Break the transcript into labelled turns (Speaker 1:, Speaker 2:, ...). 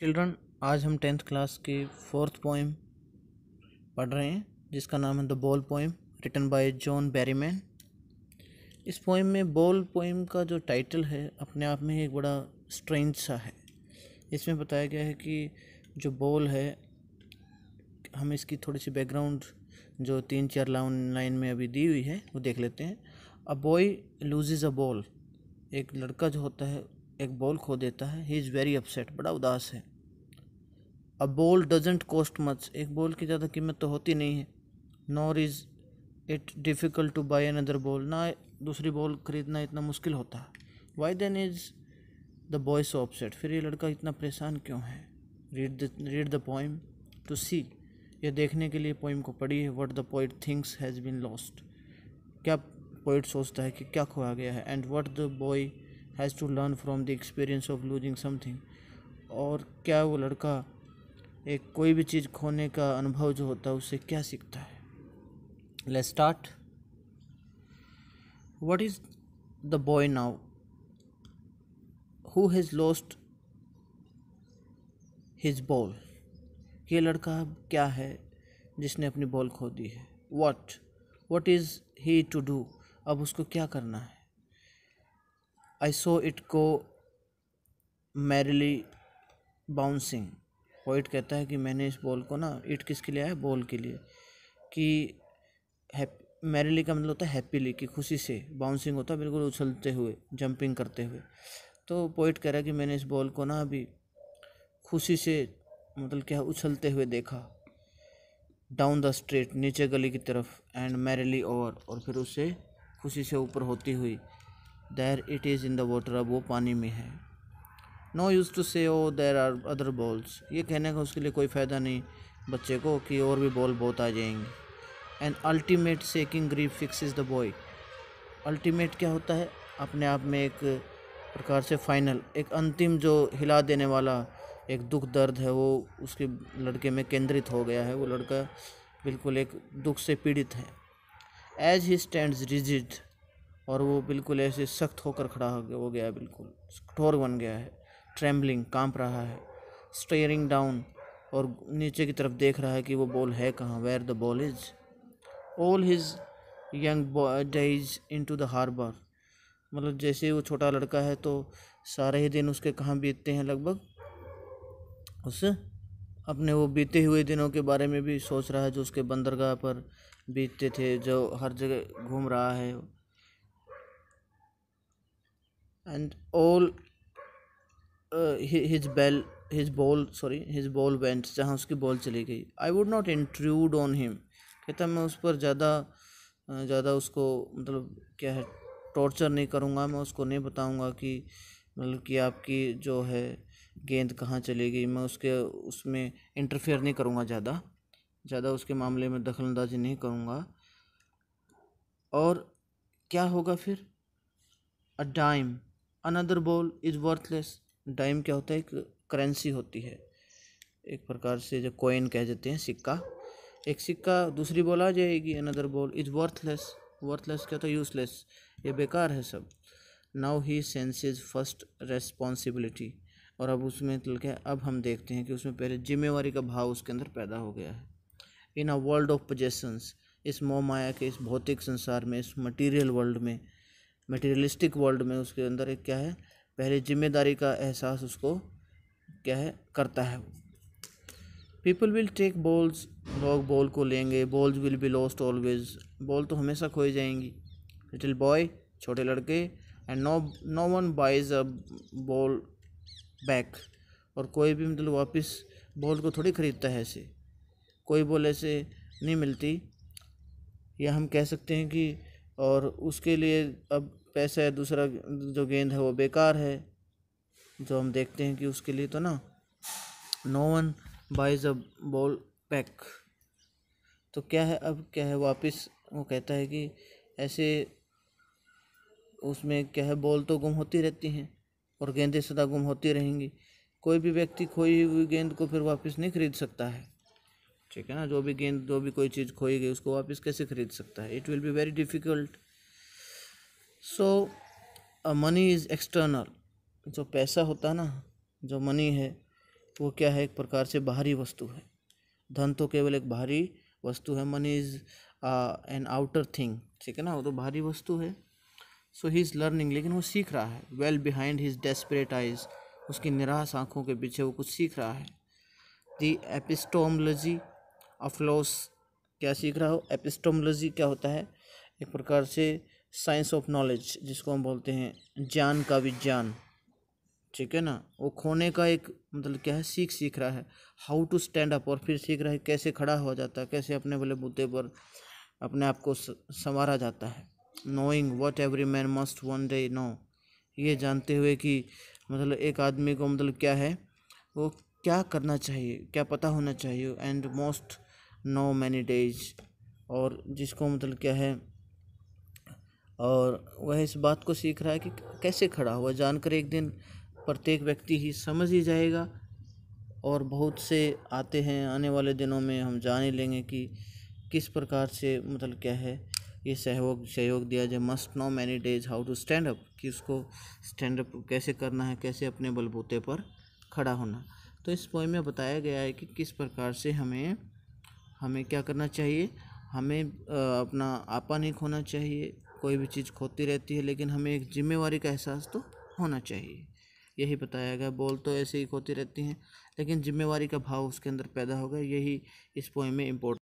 Speaker 1: children आज हम tenth class के फोर्थ पोइम पढ़ रहे हैं जिसका नाम है the ball poem written by John Berryman इस पोइम में बॉल पोइम का जो टाइटल है अपने आप में एक बड़ा स्ट्रेंज सा है इसमें बताया गया है कि जो बॉल है हम इसकी थोड़ी सी बैकग्राउंड जो तीन चार लाउन लाइन में अभी दी हुई है वो देख लेते हैं a boy lose a ball एक लड़का जो होता है एक बॉल खो देता है ही इज़ वेरी अपसेट बड़ा उदास है a ball doesn't cost much एक बॉल की ज़्यादा कीमत तो होती नहीं है nor is it difficult to buy another other ball ना दूसरी बॉल ख़रीदना इतना मुश्किल होता है why then is the boy so upset फिर ये लड़का इतना परेशान क्यों है read the read the poem to see ये देखने के लिए पोइम को पढ़ी है what the poet thinks has bin lost क्या पोइट सोचता है कि क्या खोया गया है and what the boy has to learn from the experience of losing something और क्या वो लड़का एक कोई भी चीज़ खोने का अनुभव जो होता है उससे क्या सीखता है let start what is the boy now who has lost his ball ये लड़का अब क्या है जिसने अपनी बॉल खो दी है what what is he to do अब उसको क्या करना है I saw it go merrily bouncing point कहता है कि मैंने इस बॉल को ना इट किसके लिए आया बॉल के लिए कि मैरिली का मतलब होता है हैप्पीली कि खुशी से बाउंसिंग होता है बिल्कुल उछलते हुए जंपिंग करते हुए तो पोइट कह रहा है कि मैंने इस बॉल को ना अभी खुशी से मतलब क्या उछलते हुए देखा डाउन द स्ट्रीट नीचे गली की तरफ एंड मैरिली ओवर और फिर उसे खुशी से ऊपर होती हुई there it is in the water अब वो पानी में है no use to say O there are other balls ये कहने का उसके लिए कोई फ़ायदा नहीं बच्चे को कि और भी बॉल बहुत आ जाएंगे and ultimate shaking grief fix is the boy ultimate क्या होता है अपने आप में एक प्रकार से फाइनल एक अंतिम जो हिला देने वाला एक दुख दर्द है वो उसके लड़के में केंद्रित हो गया है वो लड़का बिल्कुल एक दुख से पीड़ित है एज ही स्टैंड रिजिड और वो बिल्कुल ऐसे सख्त होकर खड़ा हो गया गया बिल्कुल कठोर बन गया है ट्रैम्बलिंग कांप रहा है स्टेयरिंग डाउन और नीचे की तरफ देख रहा है कि वो बॉल है कहाँ where the ball is all his young days into the harbour मतलब जैसे वो छोटा लड़का है तो सारे ही दिन उसके कहाँ बीतते हैं लगभग उस अपने वो बीते हुए दिनों के बारे में भी सोच रहा है जो उसके बंदरगाह पर बीतते थे जो हर जगह घूम रहा है and all uh, his bell his ball sorry his ball went जहाँ उसकी बॉल चली गई I would not intrude on him कहता मैं उस पर ज़्यादा ज़्यादा उसको मतलब क्या है टॉर्चर नहीं करूँगा मैं उसको नहीं बताऊँगा कि मतलब कि आपकी जो है गेंद कहाँ चली गई मैं उसके उसमें इंटरफेयर नहीं करूँगा ज़्यादा ज़्यादा उसके मामले में दखल अंदाजी नहीं करूँगा और क्या होगा फिर a dime another ball is worthless dime क्या होता है एक करेंसी होती है एक प्रकार से जो कोइन कह देते हैं सिक्का एक सिक्का दूसरी बॉल आ जाएगी another ball is worthless worthless क्या होता है यूज़लेस ये बेकार है सब now he senses first responsibility और अब उसमें मतलब क्या अब हम देखते हैं कि उसमें पहले जिम्मेवारी का भाव उसके अंदर पैदा हो गया है इन अ वर्ल्ड ऑफ पोजेसन्स इस मोमाया के इस भौतिक संसार में इस मटीरियल वर्ल्ड में मटेरियलिस्टिक वर्ल्ड में उसके अंदर एक क्या है पहले जिम्मेदारी का एहसास उसको क्या है करता है पीपल विल टेक बॉल्स लोग बॉल को लेंगे balls will be lost always ball तो हमेशा खोई जाएंगी लिटिल बॉय छोटे लड़के and no no one buys a ball back और कोई भी मतलब वापस बॉल को थोड़ी ख़रीदता है ऐसे कोई बॉल ऐसे नहीं मिलती या हम कह सकते हैं कि और उसके लिए अब है दूसरा जो गेंद है वो बेकार है जो हम देखते हैं कि उसके लिए तो ना no one buys a ball back तो क्या है अब क्या है वापस वो कहता है कि ऐसे उसमें क्या है बॉल तो गुम होती रहती हैं और गेंदें सदा गुम होती रहेंगी कोई भी व्यक्ति खोई हुई गेंद को फिर वापस नहीं खरीद सकता है ठीक है ना जो भी गेंद जो भी कोई चीज़ खोई गई उसको वापस कैसे खरीद सकता है it will be very difficult so money is external जो पैसा होता ना जो मनी है वो क्या है एक प्रकार से बाहरी वस्तु है धन तो केवल एक बाहरी वस्तु है money is an outer thing ठीक है ना वो तो बाहरी वस्तु है सो ही इज़ लर्निंग लेकिन वो सीख रहा है well behind his desperate eyes उसकी निराश आँखों के पीछे वो कुछ सीख रहा है दी एपिस्टोमलॉजी अफलोस क्या सीख रहा हो एपिस्टोमोलॉजी क्या होता है एक प्रकार से साइंस ऑफ नॉलेज जिसको हम बोलते हैं ज्ञान का विज्ञान ठीक है ना वो खोने का एक मतलब क्या है सीख सीख रहा है हाउ टू स्टैंड अप और फिर सीख रहा है कैसे खड़ा हो जाता है कैसे अपने भले मुद्दे पर अपने आप को संवारा जाता है knowing what every man must one day know ये जानते हुए कि मतलब एक आदमी को मतलब क्या है वो क्या करना चाहिए क्या पता होना चाहिए and most know many days और जिसको मतलब क्या है और वह इस बात को सीख रहा है कि कैसे खड़ा हुआ जानकर एक दिन प्रत्येक व्यक्ति ही समझ ही जाएगा और बहुत से आते हैं आने वाले दिनों में हम जान ही लेंगे कि किस प्रकार से मतलब क्या है ये सहयोग सहयोग दिया जाए must know many days how to stand up कि उसको स्टैंड अप कैसे करना है कैसे अपने बलबूते पर खड़ा होना तो इस पोइम में बताया गया है कि किस प्रकार से हमें हमें क्या करना चाहिए हमें अपना आपा नहीं खोना चाहिए कोई भी चीज़ खोती रहती है लेकिन हमें एक जिम्मेवारी का एहसास तो होना चाहिए यही बताया गया बोल तो ऐसे ही खोती रहती हैं लेकिन जिम्मेवारी का भाव उसके अंदर पैदा होगा यही इस पोएम में इम्पोर्ट